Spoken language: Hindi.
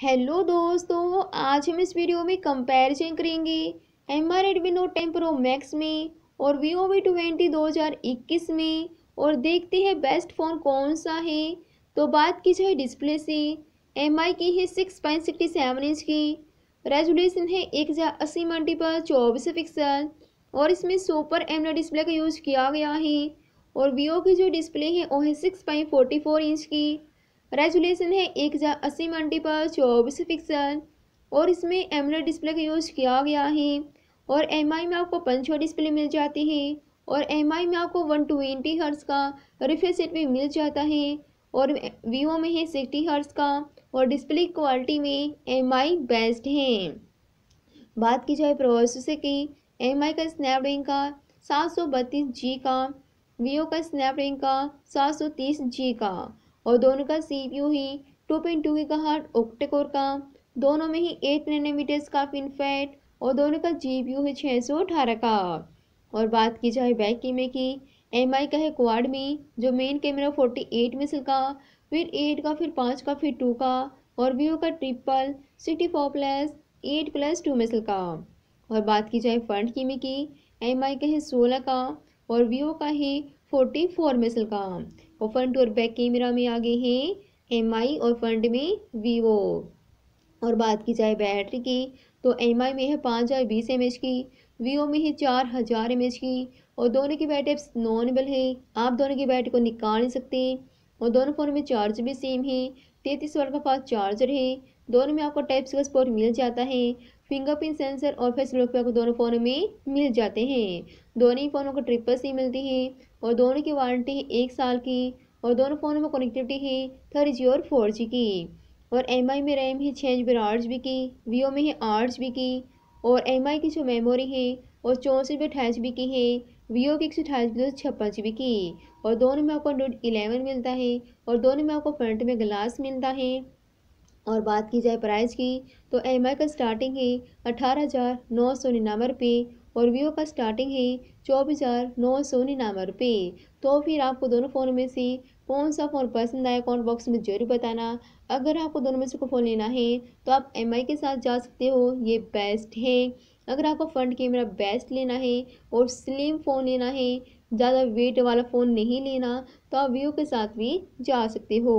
हेलो दोस्तों आज हम इस वीडियो में कंपैरिजन करेंगे M R note ten pro max में और वीवो वी ट्वेंटी दो हज़ार इक्कीस में और देखते हैं बेस्ट फ़ोन कौन सा है तो बात की जाए डिस्प्ले से एम आई की है six point sixty seven inch की रेजोल्यूशन है एक हज़ार अस्सी मल्टीपल चौबीस पिक्सल और इसमें सुपर एम डिस्प्ले का यूज़ किया गया है और वीवो की जो डिस्प्ले है वो है सिक्स पॉइंट फोर इंच की रेजुलेशन है एक हज़ार अस्सी मंडी पर चौबीस पिक्सल और इसमें एमरा डिस्प्ले का यूज़ किया गया है और एम में आपको पंचो डिस्प्ले मिल जाती है और एम में आपको वन ट्वेंटी हर्स का रिफ्रेश रेट भी मिल जाता है और वीवो में है सिक्सटी हर्स का और डिस्प्ले क्वालिटी में एम बेस्ट है बात की जाए प्रोसेसर की एम का स्नैपड्रैगन का सात सौ बत्तीस जी का वीवो का स्नैपड्रैगन का सात सौ तीस जी का और दोनों का सी ही two point two gigahertz octacore का दोनों में ही एट नैनोमीटर्स का फिनफेट और दोनों का जी है छः सौ अठारह का और बात की जाए बैक कैमरे की एम आई का है क्वाड में जो मेन कैमरा फोर्टी एट मिसल का फिर एट का फिर पाँच का फिर टू का और वीवो का triple sixty four plus eight plus two मिसल का और बात की जाए फ्रंट कीमे की एम आई का है सोलह का और वीवो का है फोर्टी फोर मिसल का और फ्रंट और बैक कैमरा में आगे हैं एम और फ्रंट में वीवो और बात की जाए बैटरी की तो एम में है पाँच हज़ार बीस एम की वीवो में है चार हज़ार एम की और दोनों की बैटरी नॉनबल है आप दोनों की बैटरी को निकाल नहीं सकते और दोनों फ़ोन में चार्ज भी सेम है तैंतीस वाट का पास चार्जर है दोनों में आपको टाइप्स का सपोर्ट मिल जाता है फिंगरप्रिंट सेंसर और फेसलोफिया को आपको दोनों फ़ोनों में मिल जाते हैं दोनों ही फ़ोनों को ट्रिपल सी मिलती है और दोनों की वारंटी है एक साल की और दोनों फ़ोनों में कनेक्टिविटी है थर्ड जी और फोर जी की और एम में रैम है छः जी बी आठ जी की वीओ में है आठ जी की और एम की जो मेमोरी है और चौंसठ बी अठाईस जी की है वीओ की एक सौ अठाईस दो छप्पन जी बी की और दोनों में आपको एंड्रॉइड इलेवन मिलता है और दोनों में आपको फ्रंट में ग्लास मिलता है और बात की जाए प्राइस की तो एम का स्टार्टिंग है अठारह हज़ार नौ सौ निन्यानवे रुपये और वीवो का स्टार्टिंग है चौबीस हज़ार नौ सौ निन्यानवे रुपये तो फिर आपको दोनों फ़ोन में से कौन सा फ़ोन पसंद आया कॉमेंट बॉक्स में जरूर बताना अगर आपको दोनों में से कोई फ़ोन लेना है तो आप एम के साथ जा सकते हो ये बेस्ट है अगर आपको फ्रंट कैमरा बेस्ट लेना है और स्लिम फ़ोन लेना है ज़्यादा वेट वाला फ़ोन नहीं लेना तो आप वीवो के साथ भी जा सकते हो